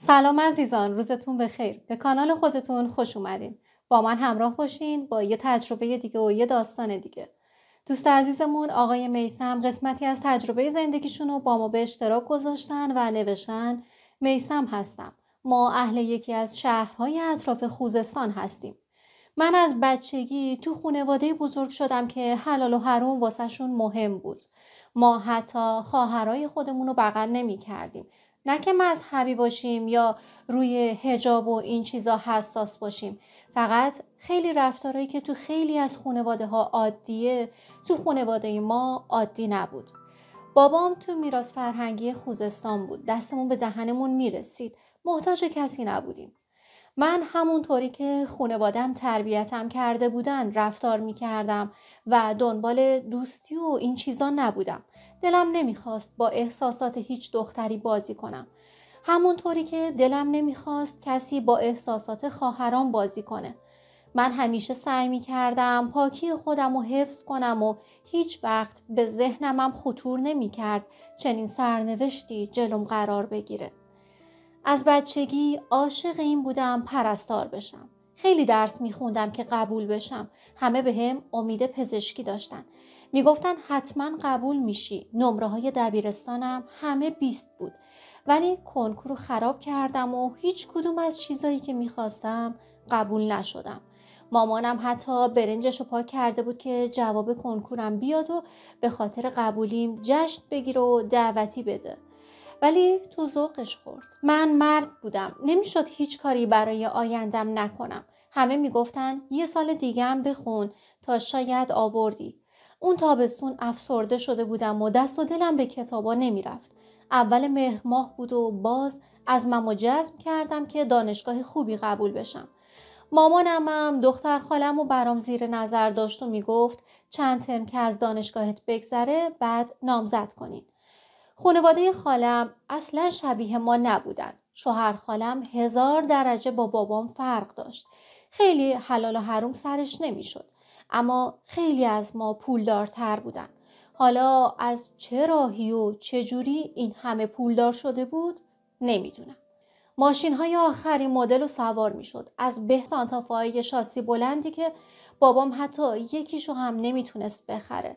سلام عزیزان روزتون بخیر به کانال خودتون خوش اومدین با من همراه باشین با یه تجربه دیگه و یه داستان دیگه دوست عزیزمون آقای میسم قسمتی از تجربه زندگیشون رو با ما به اشتراک گذاشتن و نوشتن میسم هستم ما اهل یکی از شهرهای اطراف خوزستان هستیم من از بچگی تو خونواده بزرگ شدم که حلال و حروم واسهشون مهم بود ما حتی خواهرای خودمون رو بغل نمی نه که مذهبی باشیم یا روی هجاب و این چیزا حساس باشیم فقط خیلی رفتارهایی که تو خیلی از خانواده ها عادیه تو خانواده ما عادی نبود بابام تو میراث فرهنگی خوزستان بود دستمون به دهنمون میرسید محتاج کسی نبودیم من همونطوری که خانوادم تربیتم کرده بودن رفتار می و دنبال دوستی و این چیزا نبودم دلم نمیخواست با احساسات هیچ دختری بازی کنم همونطوری که دلم نمیخواست کسی با احساسات خواهران بازی کنه من همیشه سعی می کردم پاکی خودم رو حفظ کنم و هیچ وقت به ذهنمم خطور نمی کرد چنین سرنوشتی جلوم قرار بگیره. از بچگی عاشق این بودم پرستار بشم. خیلی درس می خوندم که قبول بشم. همه به هم امید پزشکی داشتن. میگفتن حتما قبول میشی نمره های دبیرستانم همه بیست بود ولی کنکور خراب کردم و هیچ کدوم از چیزایی که میخواستم قبول نشدم مامانم حتی برنجش رو پاک کرده بود که جواب کنکورم بیاد و به خاطر قبولیم جشن بگیر و دعوتی بده ولی تو ذوقش خورد من مرد بودم نمیشد هیچ کاری برای آیندم نکنم همه میگفتن یه سال دیگه هم بخون تا شاید آوردی اون تابستون افسرده شده بودم و دست و دلم به کتابا نمیرفت. اول مهر ماه بود و باز از و جذب کردم که دانشگاه خوبی قبول بشم. مامانم هم دختر خالم و برام زیر نظر داشت و میگفت چند ترم که از دانشگاهت بگذره بعد نامزد کنین. خانواده خالم اصلا شبیه ما نبودن. شوهر خالم هزار درجه با بابام فرق داشت. خیلی حلال و حروم سرش نمیشد. اما خیلی از ما پولدارتر بودن حالا از چه راهی و چه جوری این همه پولدار شده بود نمیدونم ماشین های آخرین مدل رو سوار میشد از به سانتافای شاسی بلندی که بابام حتی یکیشو هم نمیتونست بخره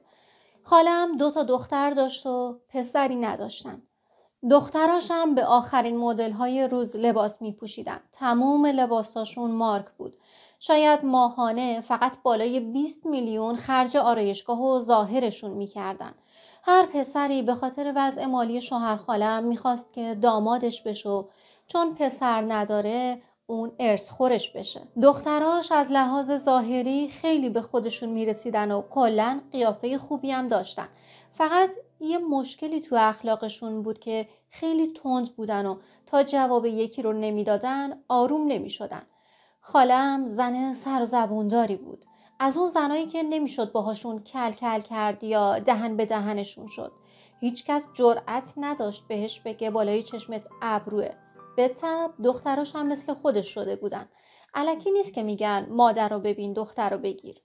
خالم دو تا دختر داشت و پسری نداشتن دختراش هم به آخرین مدل های روز لباس می پوشیدن. تموم لباساشون مارک بود. شاید ماهانه فقط بالای 20 میلیون خرج آرایشگاه و ظاهرشون میکردن. هر پسری به خاطر وضع مالی شوهر خالم میخواست که دامادش بشه چون پسر نداره اون ارث خورش بشه دختراش از لحاظ ظاهری خیلی به خودشون میرسیدن و کلا قیافه خوبی هم داشتن فقط یه مشکلی تو اخلاقشون بود که خیلی تند بودن و تا جواب یکی رو نمیدادن آروم نمیشدن خالم زن سر زبونداری بود از اون زنایی که نمیشد باهاشون کل کل کرد یا دهن به دهنشون شد هیچکس جرأت نداشت بهش بگه بالای چشمت ابروه به تب دختراش هم مثل خودش شده بودن علکی نیست که میگن مادر رو ببین دختر رو بگیر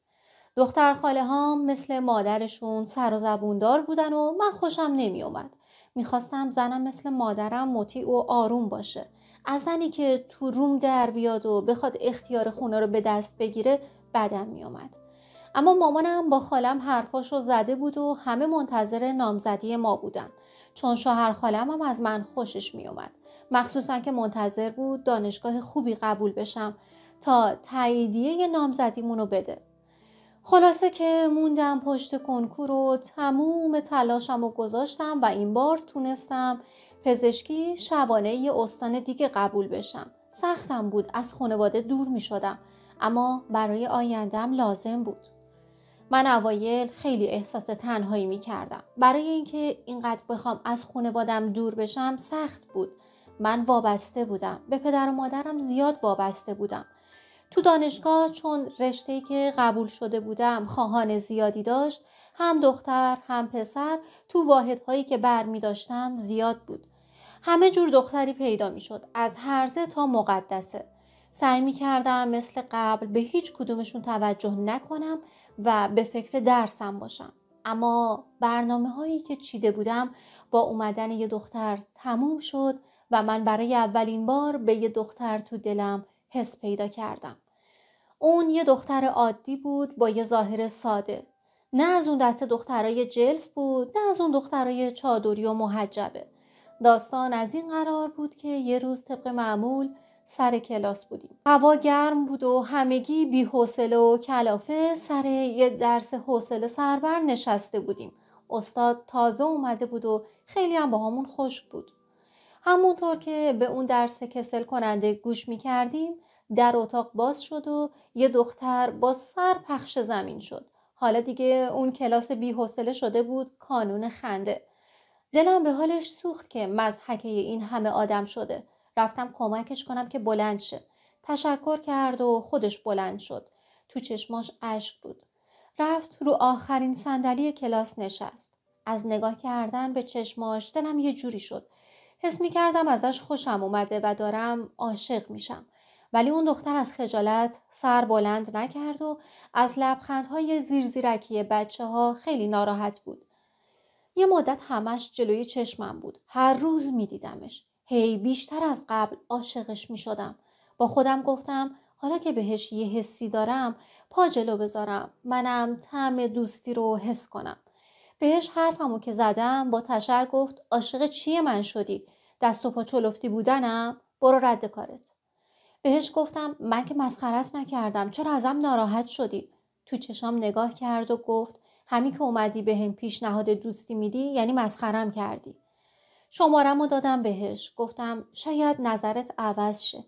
دختر خاله ها مثل مادرشون سر و زبوندار بودن و من خوشم نمیومد میخواستم زنم مثل مادرم مطیع و آروم باشه از زنی که تو روم در بیاد و بخواد اختیار خونه رو به دست بگیره بدم میومد اما مامانم با خالم حرفاش رو زده بود و همه منتظر نامزدی ما بودن چون شوهر خالم هم از من خوشش میومد مخصوصا که منتظر بود دانشگاه خوبی قبول بشم تا تاییدیه نامزدیمون رو بده خلاصه که موندم پشت کنکور و تموم تلاشم و گذاشتم و این بار تونستم پزشکی شبانه یه استان دیگه قبول بشم سختم بود از خانواده دور می شدم اما برای آیندم لازم بود من اوایل خیلی احساس تنهایی می کردم برای اینکه اینقدر بخوام از خانوادم دور بشم سخت بود من وابسته بودم به پدر و مادرم زیاد وابسته بودم تو دانشگاه چون رشته که قبول شده بودم خواهان زیادی داشت هم دختر هم پسر تو واحدهایی که بر می داشتم زیاد بود همه جور دختری پیدا می شد. از هرزه تا مقدسه. سعی می کردم مثل قبل به هیچ کدومشون توجه نکنم و به فکر درسم باشم. اما برنامه هایی که چیده بودم با اومدن یه دختر تموم شد و من برای اولین بار به یه دختر تو دلم حس پیدا کردم. اون یه دختر عادی بود با یه ظاهر ساده. نه از اون دست دخترای جلف بود نه از اون دخترای چادری و محجبه. داستان از این قرار بود که یه روز طبق معمول سر کلاس بودیم هوا گرم بود و همگی بی و کلافه سر یه درس حوصله سربر نشسته بودیم استاد تازه اومده بود و خیلی هم با همون خشک بود همونطور که به اون درس کسل کننده گوش می کردیم در اتاق باز شد و یه دختر با سر پخش زمین شد حالا دیگه اون کلاس بی شده بود کانون خنده دلم به حالش سوخت که مزحکه این همه آدم شده رفتم کمکش کنم که بلند شه تشکر کرد و خودش بلند شد تو چشماش اشک بود رفت رو آخرین صندلی کلاس نشست از نگاه کردن به چشماش دلم یه جوری شد حس می کردم ازش خوشم اومده و دارم عاشق میشم ولی اون دختر از خجالت سر بلند نکرد و از لبخندهای زیرزیرکی بچه ها خیلی ناراحت بود یه مدت همش جلوی چشمم بود هر روز میدیدمش هی بیشتر از قبل عاشقش می شدم. با خودم گفتم حالا که بهش یه حسی دارم پا جلو بذارم منم طعم دوستی رو حس کنم بهش حرفمو که زدم با تشر گفت عاشق چیه من شدی دست و پا چلفتی بودنم برو رد کارت بهش گفتم من که مسخرت نکردم چرا ازم ناراحت شدی تو چشام نگاه کرد و گفت همین که اومدی به هم پیشنهاد دوستی میدی یعنی مسخرم کردی شمارم دادم بهش گفتم شاید نظرت عوض شه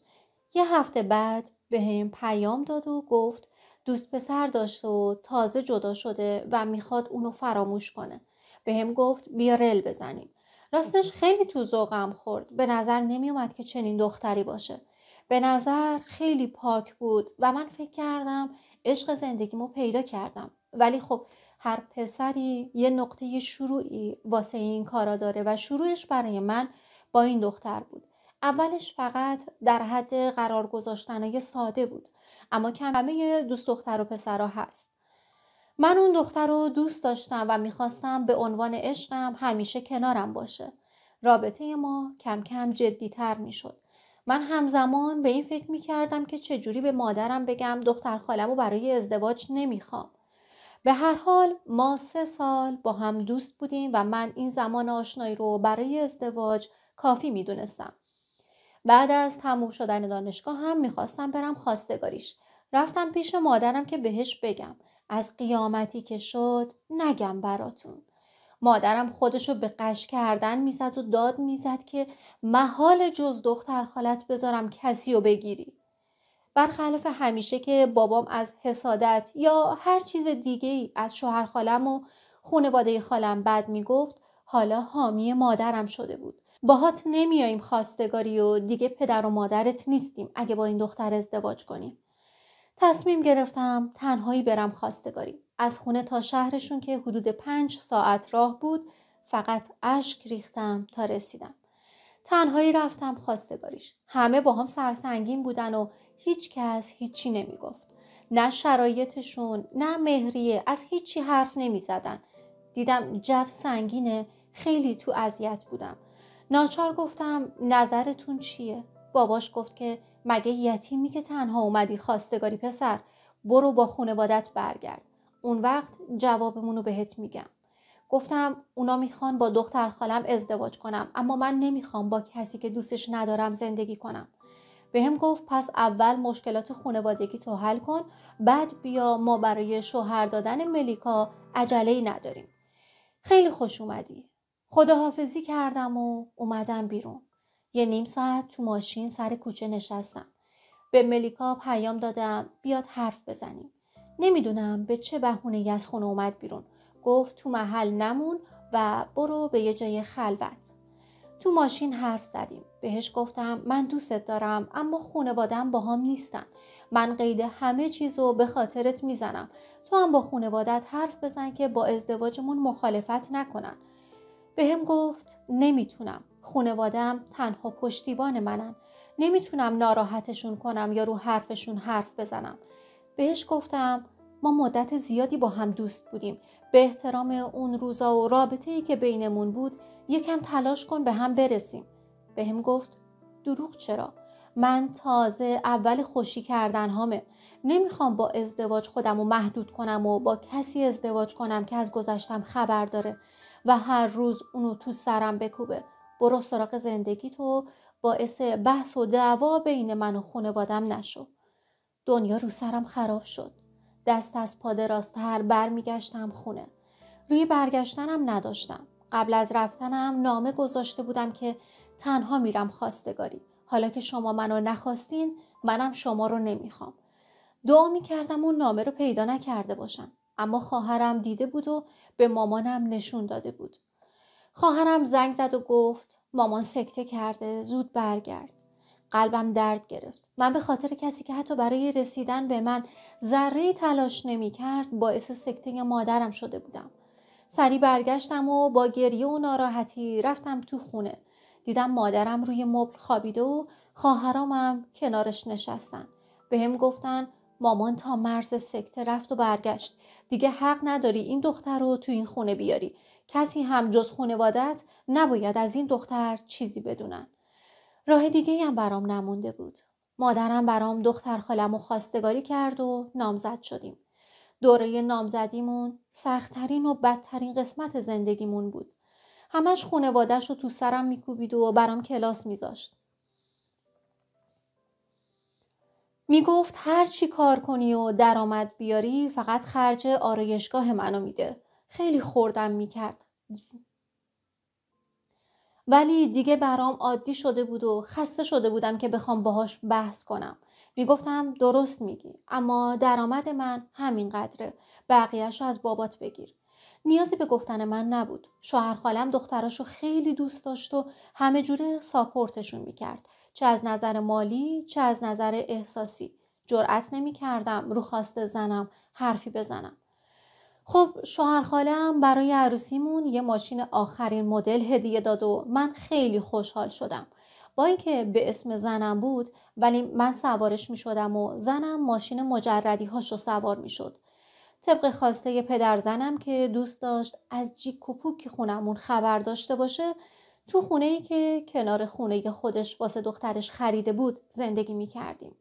یه هفته بعد به هم پیام داد و گفت دوست پسر داشت و تازه جدا شده و میخواد اونو فراموش کنه به هم گفت بیا رل بزنیم راستش خیلی تو ذوقم خورد به نظر نمیومد که چنین دختری باشه به نظر خیلی پاک بود و من فکر کردم عشق زندگیمو پیدا کردم ولی خب هر پسری یه نقطه شروعی واسه این کارا داره و شروعش برای من با این دختر بود اولش فقط در حد قرار گذاشتنای ساده بود اما کم همه دوست دختر و پسرا هست من اون دختر رو دوست داشتم و میخواستم به عنوان عشقم همیشه کنارم باشه رابطه ما کم کم جدیتر میشد من همزمان به این فکر میکردم که چجوری به مادرم بگم دختر خالم رو برای ازدواج نمیخوام به هر حال ما سه سال با هم دوست بودیم و من این زمان آشنایی رو برای ازدواج کافی دونستم. بعد از تموم شدن دانشگاه هم میخواستم برم خواستگاریش. رفتم پیش مادرم که بهش بگم از قیامتی که شد نگم براتون. مادرم خودشو به قش کردن میزد و داد میزد که محال جز دختر خالت بذارم کسی رو بگیری. برخلاف همیشه که بابام از حسادت یا هر چیز دیگه ای از شوهر خالم و خونواده خالم بد میگفت حالا حامی مادرم شده بود. باهات نمیاییم خواستگاری و دیگه پدر و مادرت نیستیم اگه با این دختر ازدواج کنیم. تصمیم گرفتم تنهایی برم خواستگاری. از خونه تا شهرشون که حدود پنج ساعت راه بود فقط اشک ریختم تا رسیدم. تنهایی رفتم خواستگاریش. همه با هم سرسنگین بودن و هیچ کس هیچی نمی گفت. نه شرایطشون نه مهریه از هیچی حرف نمی زدن. دیدم جو سنگینه خیلی تو اذیت بودم ناچار گفتم نظرتون چیه باباش گفت که مگه یتیمی که تنها اومدی خواستگاری پسر برو با خانوادت برگرد اون وقت جوابمونو بهت میگم گفتم اونا میخوان با دختر خالم ازدواج کنم اما من نمیخوام با کسی که دوستش ندارم زندگی کنم به هم گفت پس اول مشکلات خانوادگی تو حل کن بعد بیا ما برای شوهر دادن ملیکا عجله نداریم خیلی خوش اومدی خداحافظی کردم و اومدم بیرون یه نیم ساعت تو ماشین سر کوچه نشستم به ملیکا پیام دادم بیاد حرف بزنیم نمیدونم به چه بهونه از خونه اومد بیرون گفت تو محل نمون و برو به یه جای خلوت تو ماشین حرف زدیم بهش گفتم من دوستت دارم اما خانوادم با هم نیستن. من قید همه چیز رو به خاطرت میزنم. تو هم با خونوادت حرف بزن که با ازدواجمون مخالفت نکنن. به هم گفت نمیتونم. خانوادم تنها پشتیبان منن. نمیتونم ناراحتشون کنم یا رو حرفشون حرف بزنم. بهش گفتم ما مدت زیادی با هم دوست بودیم. به احترام اون روزا و رابطه ای که بینمون بود یکم تلاش کن به هم برسیم. هم گفت دروغ چرا؟ من تازه اول خوشی کردن هامه. نمیخوام با ازدواج خودم و محدود کنم و با کسی ازدواج کنم که از گذشتم خبر داره و هر روز اونو تو سرم بکوبه. برو سراغ زندگی تو باعث بحث و دعوا بین من و خانوادم نشو. دنیا رو سرم خراب شد. دست از پاده راستر برمیگشتم خونه. روی برگشتنم نداشتم. قبل از رفتنم نامه گذاشته بودم که تنها میرم خواستگاری حالا که شما منو نخواستین منم شما رو نمیخوام دعا میکردم اون نامه رو پیدا نکرده باشم اما خواهرم دیده بود و به مامانم نشون داده بود خواهرم زنگ زد و گفت مامان سکته کرده زود برگرد قلبم درد گرفت من به خاطر کسی که حتی برای رسیدن به من ذره تلاش نمیکرد باعث سکته مادرم شده بودم سری برگشتم و با گریه و ناراحتی رفتم تو خونه دیدم مادرم روی مبل خوابیده و خواهرامم کنارش نشستن بهم هم گفتن مامان تا مرز سکته رفت و برگشت دیگه حق نداری این دختر رو تو این خونه بیاری کسی هم جز خونوادت نباید از این دختر چیزی بدونن راه دیگه هم برام نمونده بود مادرم برام دختر خالم و خواستگاری کرد و نامزد شدیم دوره نامزدیمون سختترین و بدترین قسمت زندگیمون بود همش خونوادش رو تو سرم میکوبید و برام کلاس میذاشت. میگفت هر چی کار کنی و درآمد بیاری فقط خرج آرایشگاه منو میده. خیلی خوردم میکرد. ولی دیگه برام عادی شده بود و خسته شده بودم که بخوام باهاش بحث کنم. میگفتم درست میگی اما درآمد من همین قدره. بقیهش رو از بابات بگیر. نیازی به گفتن من نبود. شوهر خالم دختراشو خیلی دوست داشت و همه جوره ساپورتشون میکرد. چه از نظر مالی، چه از نظر احساسی. جرأت نمیکردم رو خواست زنم حرفی بزنم. خب شوهر خالم برای عروسیمون یه ماشین آخرین مدل هدیه داد و من خیلی خوشحال شدم. با اینکه به اسم زنم بود ولی من سوارش می شدم و زنم ماشین مجردی هاشو سوار می شد. طبق خواسته پدر که دوست داشت از جیک و پوک خونمون خبر داشته باشه تو خونه ای که کنار خونه خودش واسه دخترش خریده بود زندگی می کردیم.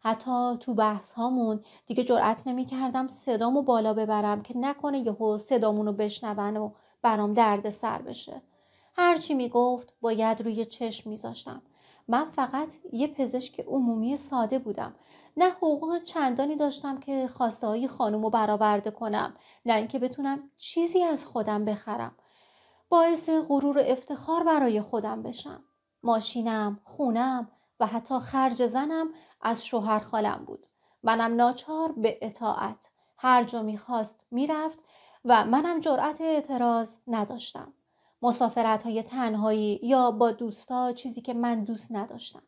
حتی تو بحث هامون دیگه جرأت نمی کردم صدامو بالا ببرم که نکنه یهو صدامون رو بشنون و برام درد سر بشه. هرچی می گفت باید روی چشم می زاشتم. من فقط یه پزشک عمومی ساده بودم نه حقوق چندانی داشتم که های خانم رو برآورده کنم نه اینکه بتونم چیزی از خودم بخرم باعث غرور و افتخار برای خودم بشم ماشینم خونم و حتی خرج زنم از شوهر خالم بود منم ناچار به اطاعت هر جا میخواست میرفت و منم جرأت اعتراض نداشتم مسافرت های تنهایی یا با دوستا چیزی که من دوست نداشتم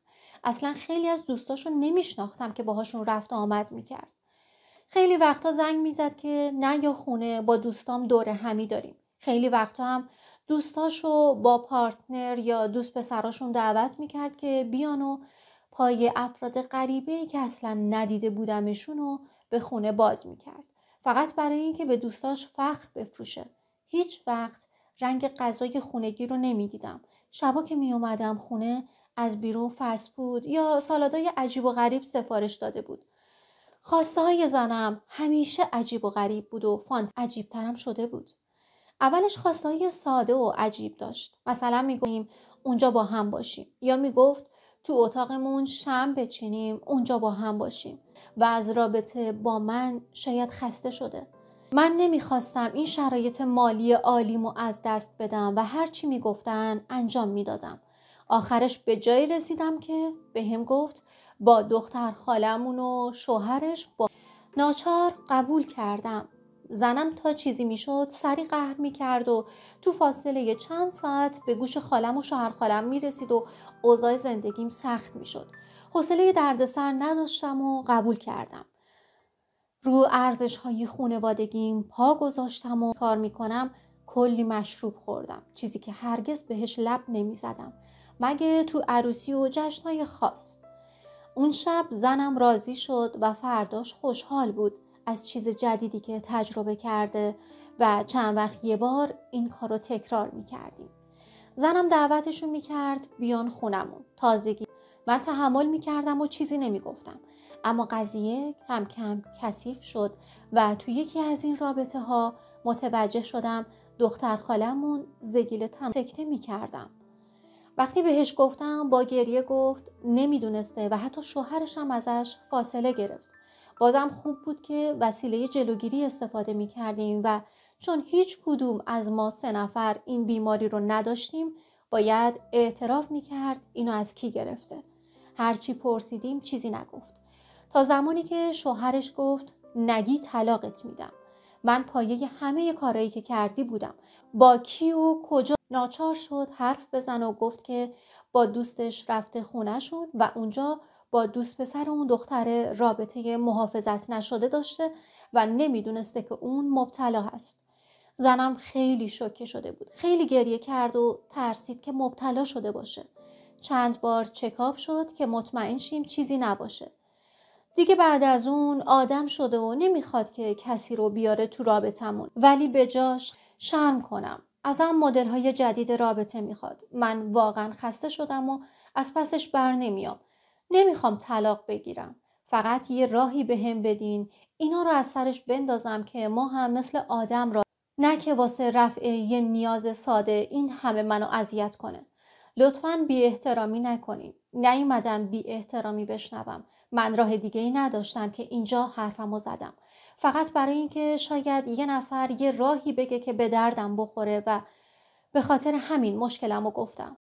اصلا خیلی از دوستاشو نمیشناختم که باهاشون رفت آمد میکرد خیلی وقتا زنگ میزد که نه یا خونه با دوستام دور همی داریم خیلی وقتا هم دوستاشو با پارتنر یا دوست پسراشون دعوت میکرد که بیان و پای افراد غریبه که اصلا ندیده بودمشون رو به خونه باز میکرد فقط برای اینکه به دوستاش فخر بفروشه هیچ وقت رنگ غذای خونگی رو نمیدیدم شبا که می اومدم خونه از بیرون فسفود یا سالادای عجیب و غریب سفارش داده بود خواسته های زنم همیشه عجیب و غریب بود و فانت عجیب ترم شده بود اولش خواسته های ساده و عجیب داشت مثلا میگوییم اونجا با هم باشیم یا میگفت تو اتاقمون شم بچینیم اونجا با هم باشیم و از رابطه با من شاید خسته شده من نمیخواستم این شرایط مالی عالیمو از دست بدم و هرچی میگفتن انجام میدادم آخرش به جایی رسیدم که به هم گفت با دختر خالمون و شوهرش با ناچار قبول کردم زنم تا چیزی میشد سری قهر میکرد و تو فاصله چند ساعت به گوش خالم و شوهر خالم میرسید و اوضاع زندگیم سخت میشد حوصله دردسر نداشتم و قبول کردم رو ارزش های خونوادگیم پا گذاشتم و کار میکنم کلی مشروب خوردم چیزی که هرگز بهش لب نمیزدم مگه تو عروسی و جشنهای خاص اون شب زنم راضی شد و فرداش خوشحال بود از چیز جدیدی که تجربه کرده و چند وقت یه بار این کار رو تکرار میکردیم زنم دعوتشون میکرد بیان خونمون تازگی من تحمل میکردم و چیزی نمیگفتم اما قضیه کم کم کثیف شد و تو یکی از این رابطه ها متوجه شدم دختر خالمون زگیل تن سکته می کردم. وقتی بهش گفتم با گریه گفت نمیدونسته و حتی شوهرش هم ازش فاصله گرفت. بازم خوب بود که وسیله جلوگیری استفاده می کردیم و چون هیچ کدوم از ما سه نفر این بیماری رو نداشتیم باید اعتراف می کرد اینو از کی گرفته. هرچی پرسیدیم چیزی نگفت. تا زمانی که شوهرش گفت نگی طلاقت میدم من پایه همه کارایی که کردی بودم با کی و کجا ناچار شد حرف بزن و گفت که با دوستش رفته خونهشون و اونجا با دوست پسر اون دختر رابطه محافظت نشده داشته و نمیدونسته که اون مبتلا هست زنم خیلی شوکه شده بود خیلی گریه کرد و ترسید که مبتلا شده باشه چند بار چکاب شد که مطمئن شیم چیزی نباشه دیگه بعد از اون آدم شده و نمیخواد که کسی رو بیاره تو رابطمون ولی به جاش شرم کنم ازم مدل های جدید رابطه میخواد من واقعا خسته شدم و از پسش بر نمیام نمیخوام طلاق بگیرم فقط یه راهی به هم بدین اینا رو از سرش بندازم که ما هم مثل آدم را نه که واسه رفع یه نیاز ساده این همه منو اذیت کنه لطفا بی احترامی نکنین نیومدم بی احترامی بشنوم من راه دیگه ای نداشتم که اینجا حرفمو زدم فقط برای اینکه شاید یه نفر یه راهی بگه که به دردم بخوره و به خاطر همین مشکلمو گفتم